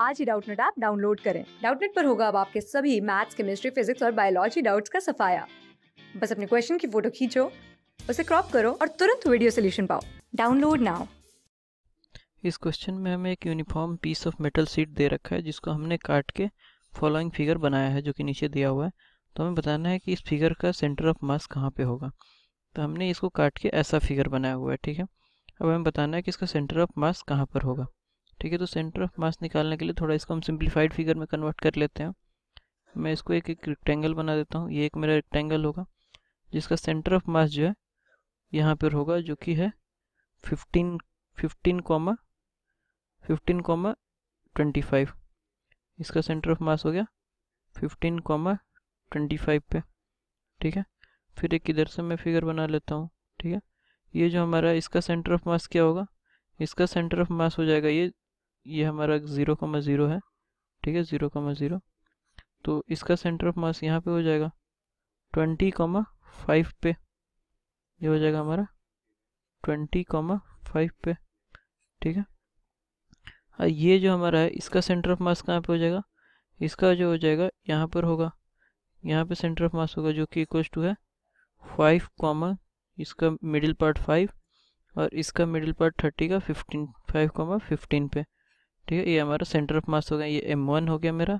आज ही Doubtnut app download करें डाउटनेट पर होगा अब आपके सभी मैथ्स केमिस्ट्री फिजिक्स और बायोलॉजी डाउट्स का सफाया बस अपने क्वेश्चन की फोटो खींचो उसे क्रॉप करो और तुरंत वीडियो सोल्यूशन पाओ डाउनलोड नाउ इस क्वेश्चन में हमें एक uniform piece of metal sheet दे रखा है जिसको हमने काट के फॉलोइंग फिगर बनाया है जो कि नीचे दिया हुआ है तो हमें बताना है कि इस फिगर का सेंटर ऑफ मास कहाँ पे होगा तो हमने इसको काट के ऐसा फिगर बनाया हुआ है ठीक है अब हमें बताना है कि इसका सेंटर ऑफ मास कहाँ पर होगा ठीक है तो सेंटर ऑफ मास निकालने के लिए थोड़ा इसको हम सिंप्लीफाइड फिगर में कन्वर्ट कर लेते हैं मैं इसको एक एक रेक्टेंगल बना देता हूँ ये एक मेरा रेक्टेंगल होगा जिसका सेंटर ऑफ मास जो है यहाँ पर होगा जो कि है fifteen fifteen comma fifteen comma twenty five इसका सेंटर ऑफ मास हो गया फिफ्टीन कॉमा ट्वेंटी फाइव पे ठीक है फिर एक इधर से मैं फिगर बना लेता हूँ ठीक है ये जो हमारा इसका सेंटर ऑफ मास क्या होगा इसका सेंटर ऑफ मास हो जाएगा ये ये हमारा ज़ीरो कमा ज़ीरो है ठीक है ज़ीरो कमा ज़ीरो तो इसका सेंटर ऑफ मास यहाँ पे हो जाएगा ट्वेंटी कॉमा फाइव पे ये हो जाएगा हमारा ट्वेंटी कॉमा फाइव पे ठीक है और ये जो हमारा है इसका सेंटर ऑफ मास कहाँ पे हो जाएगा इसका जो हो जाएगा यहाँ पर होगा यहाँ पे सेंटर ऑफ मास होगा जो कि इक्वल्स टू है फाइव कॉमा इसका मिडिल पार्ट फाइव और इसका मिडिल पार्ट थर्टी का फिफ्टीन फाइव कॉमा फिफ्टीन पे ठीक है ये हमारा सेंटर ऑफ मास हो गया ये एम वन हो गया मेरा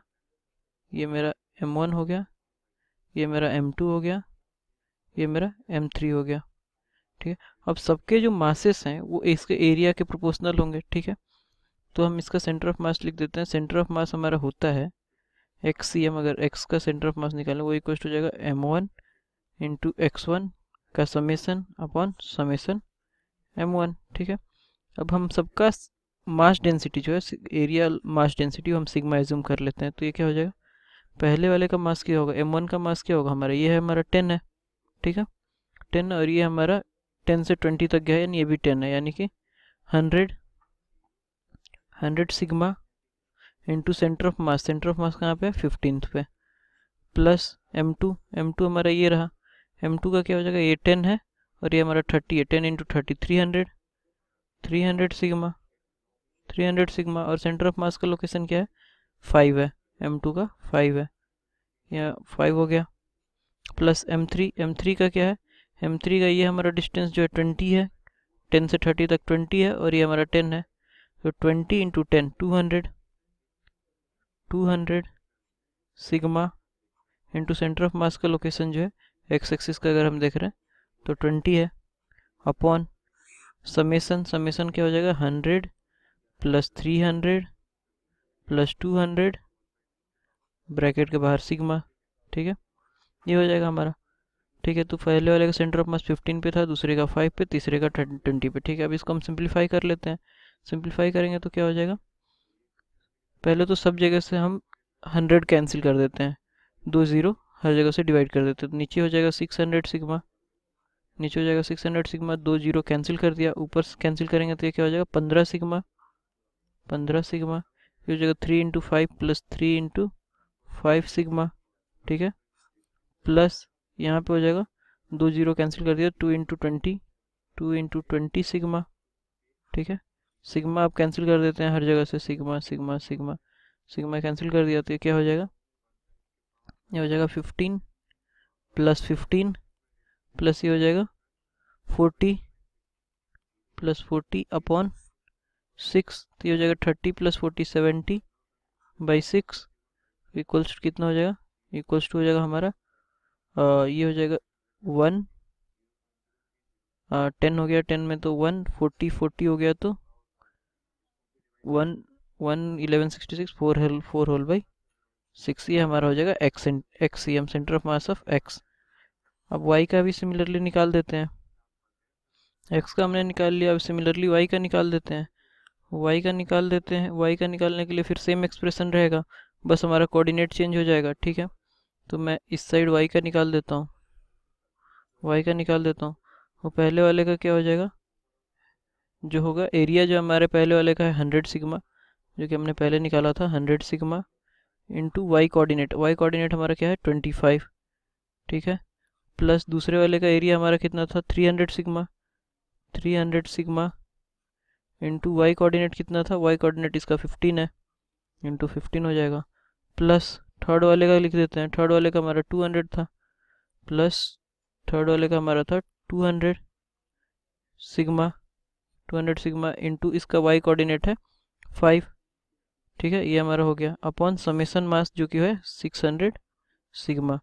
ये मेरा एम वन हो गया ये मेरा एम टू हो गया ये मेरा एम थ्री हो गया ठीक है अब सबके जो मासेस हैं वो इसके एरिया के प्रोपोर्शनल होंगे ठीक है तो हम इसका सेंटर ऑफ मास लिख देते हैं सेंटर ऑफ मास हमारा होता है एक्स सी एम अगर एक्स का सेंटर ऑफ मास निकालें वो इक्वल हो जाएगा M one into X one का summation upon summation M one ठीक है अब हम सबका मास डेंसिटी जो है एरिया मास डेंसिटी हम सिग्मा एज्यूम कर लेते हैं तो ये क्या हो जाएगा पहले वाले का मास क्या होगा एम वन का मास क्या होगा हमारा ये है हमारा टेन है ठीक है टेन और ये हमारा टेन से ट्वेंटी तक गया यानी ये भी टेन है यानी कि hundred hundred sigma into centre of mass centre of mass कहाँ पे फिफ्टीन पे plus M two M two हमारा ये रहा एम टू का क्या हो जाएगा ये टेन है और ये हमारा थर्टी है ten into thirty three hundred three hundred sigma three hundred sigma और सेंटर ऑफ मास का लोकेशन क्या है फाइव है एम टू का फाइव है यहाँ फाइव हो गया plus M three M three का क्या है एम थ्री का ये हमारा डिस्टेंस जो है ट्वेंटी है टेन से थर्टी तक ट्वेंटी है और ये हमारा टेन है तो twenty into ten two hundred two hundred sigma into centre of mass का लोकेशन जो है एक्स एक्सिस का अगर हम देख रहे हैं तो ट्वेंटी है अपॉन समेसन समेसन क्या हो जाएगा hundred plus three hundred plus two hundred bracket के बाहर सिग्मा ठीक है ये हो जाएगा हमारा ठीक है तो पहले वाले का सेंटर ऑफ मास फिफ्टीन पे था दूसरे का फाइव पे तीसरे का ट्वेंटी पे ठीक है अब इसको हम सिंप्लीफाई कर लेते हैं सिंप्लीफाई करेंगे तो क्या हो जाएगा पहले तो सब जगह से हम हंड्रेड कैंसिल कर देते हैं दो ज़ीरो हर जगह से डिवाइड कर देते हैं तो नीचे हो जाएगा सिक्स हंड्रेड सिगमा नीचे हो जाएगा सिक्स हंड्रेड सिगमा दो जीरो कैंसिल कर दिया ऊपर कैंसिल करेंगे तो ये क्या हो जाएगा पंद्रह सिगमा पंद्रह सिग्मा ये हो जाएगा three into five plus three into five sigma ठीक है प्लस यहाँ पे हो जाएगा दो जीरो कैंसिल कर दिया two into twenty two into twenty sigma ठीक है सिग्मा आप कैंसिल कर देते हैं हर जगह से sigma sigma sigma sigma cancel कर दिया तो ये क्या हो जाएगा ये हो जाएगा फिफ्टीन प्लस फिफ्टीन प्लस ये हो जाएगा forty plus forty upon six तो ये हो जाएगा thirty plus forty seventy by six equals to कितना हो जाएगा इक्वल्स टू हो जाएगा हमारा आ, ये हो जाएगा वन टेन हो गया टेन में तो वन फोर्टी फोर्टी हो गया तो one one eleven sixty six four whole four whole by six ये हमारा हो जाएगा X X C M centre of mass of X अब वाई का भी सिमिलरली निकाल देते हैं एक्स का हमने निकाल लिया अब सिमिलरली वाई का निकाल देते हैं वाई का निकाल देते हैं वाई का निकालने के लिए फिर सेम एक्सप्रेशन रहेगा बस हमारा कोऑर्डिनेट चेंज हो जाएगा ठीक है तो मैं इस साइड वाई का निकाल देता हूँ वाई का निकाल देता हूँ और पहले वाले का क्या हो जाएगा जो होगा एरिया जो हमारे पहले वाले का है हंड्रेड सिगमा जो कि हमने पहले निकाला था hundred sigma into Y coordinate Y coordinate हमारा क्या है ट्वेंटी फाइव ठीक है प्लस दूसरे वाले का एरिया हमारा कितना था three hundred sigma three hundred sigma into Y coordinate कितना था वाई कोऑर्डिनेट इसका फिफ्टीन है इंटू फिफ्टीन हो जाएगा प्लस थर्ड वाले का लिख देते हैं थर्ड वाले का हमारा टू हंड्रेड था प्लस थर्ड वाले का हमारा था two hundred sigma two hundred sigma into इसका वाई कोऑर्डिनेट है फाइव ठीक है ये हमारा हो गया अपॉन समेसन मास जो कि है सिक्स हंड्रेड सिग्मा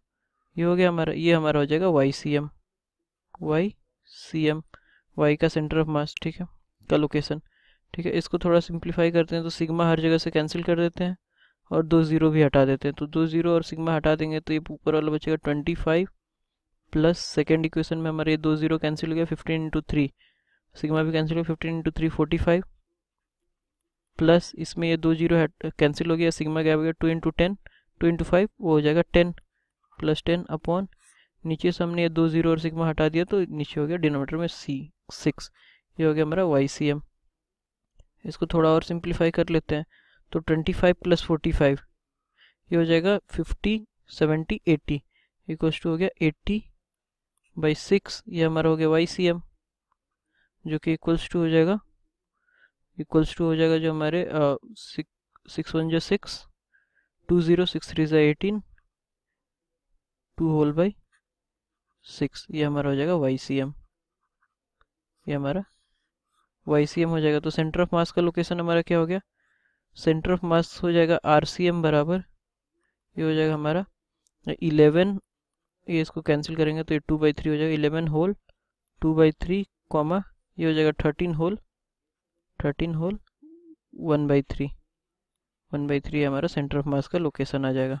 ये हो गया हमारा ये हमारा हो जाएगा Y C M Y C M Y का सेंटर ऑफ मास ठीक है का लोकेशन ठीक है इसको थोड़ा सिंप्लीफाई करते हैं तो सिग्मा हर जगह से कैंसिल कर देते हैं और दो ज़ीरो भी हटा देते हैं तो दो ज़ीरो और सिग्मा हटा देंगे तो ये ऊपर वाला बचेगा twenty five plus second equation में हमारे ये दो ज़ीरो कैंसिल हो गया फिफ्टीन इंटू थ्री सिग्मा भी कैंसिल हो गया fifteen into three forty five plus इसमें ये दो जीरो कैंसिल हो गया सिग्मा हो गया two into ten two into five वो हो जाएगा टेन प्लस टेन अपॉन नीचे से हमने ये दो जीरो और सिग्मा हटा दिया तो नीचे हो गया डिनोमीटर में सी सिक्स ये हो गया हमारा वाई सी एम इसको थोड़ा और सिंप्लीफाई कर लेते हैं तो twenty five plus forty five ये हो जाएगा fifty seventy eighty equals to हो गया एट्टी बाई सिक्स ये हमारा हो गया वाई सी एम जो कि इक्वल्स टू हो जाएगा इक्वल्स टू हो जाएगा जो हमारे सिक्स वन जो six two zero six three जो eighteen two whole by six ये हमारा हो जाएगा वाई सी एम ये हमारा वाई सी एम हो जाएगा तो सेंटर ऑफ मास का लोकेशन हमारा क्या हो गया सेंटर ऑफ मास हो जाएगा आर सी एम बराबर ये हो जाएगा हमारा इलेवन ये इसको कैंसिल करेंगे तो ये टू बाई थ्री हो जाएगा eleven whole two by three comma ये हो जाएगा thirteen whole thirteen whole one by three one by three हमारा सेंटर ऑफ मास का लोकेशन आ जाएगा